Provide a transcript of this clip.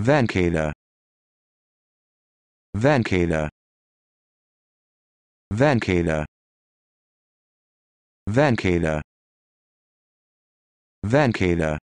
Venkata Venkata Venkata Venkata Venkata